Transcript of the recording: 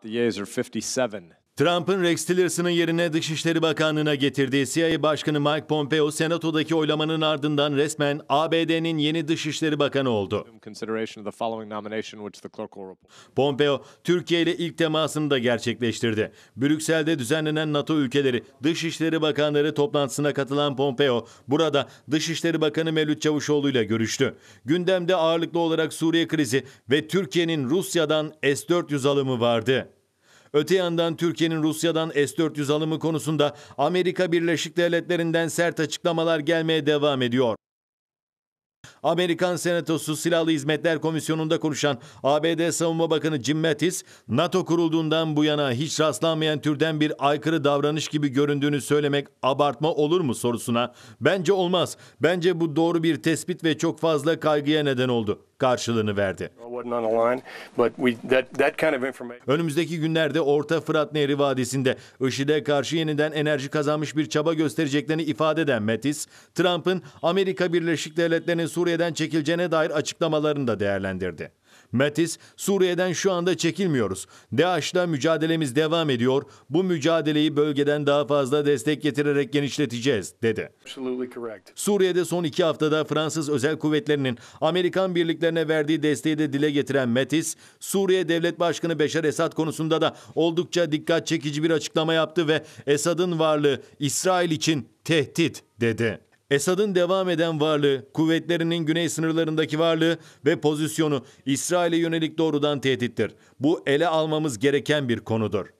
The yeas are 57. Trump'ın Rex Tillerson'ın yerine Dışişleri Bakanlığı'na getirdiği CIA Başkanı Mike Pompeo, Senato'daki oylamanın ardından resmen ABD'nin yeni Dışişleri Bakanı oldu. Pompeo, Türkiye ile ilk temasını da gerçekleştirdi. Brüksel'de düzenlenen NATO ülkeleri Dışişleri Bakanları toplantısına katılan Pompeo, burada Dışişleri Bakanı Mevlüt Çavuşoğlu ile görüştü. Gündemde ağırlıklı olarak Suriye krizi ve Türkiye'nin Rusya'dan S-400 alımı vardı. Öte yandan Türkiye'nin Rusya'dan S-400 alımı konusunda Amerika Birleşik Devletleri'nden sert açıklamalar gelmeye devam ediyor. Amerikan Senatosu Silahlı Hizmetler Komisyonu'nda konuşan ABD Savunma Bakanı Jim Mattis, NATO kurulduğundan bu yana hiç rastlanmayan türden bir aykırı davranış gibi göründüğünü söylemek abartma olur mu sorusuna, bence olmaz, bence bu doğru bir tespit ve çok fazla kaygıya neden oldu karşılığını verdi. Önümüzdeki günlerde Orta Fırat Nehri Vadisi'nde IŞİD'e karşı yeniden enerji kazanmış bir çaba göstereceklerini ifade eden Metis, Trump'ın Amerika Birleşik Devletleri'nin Suriye'den çekileceğine dair açıklamalarını da değerlendirdi. Metis, Suriye'den şu anda çekilmiyoruz. DAEŞ'la mücadelemiz devam ediyor. Bu mücadeleyi bölgeden daha fazla destek getirerek genişleteceğiz, dedi. Suriye'de son iki haftada Fransız özel kuvvetlerinin Amerikan birliklerine verdiği desteği de dile getiren Metis, Suriye Devlet Başkanı Beşar Esad konusunda da oldukça dikkat çekici bir açıklama yaptı ve Esad'ın varlığı İsrail için tehdit dedi. Esad'ın devam eden varlığı, kuvvetlerinin güney sınırlarındaki varlığı ve pozisyonu İsrail'e yönelik doğrudan tehdittir. Bu ele almamız gereken bir konudur.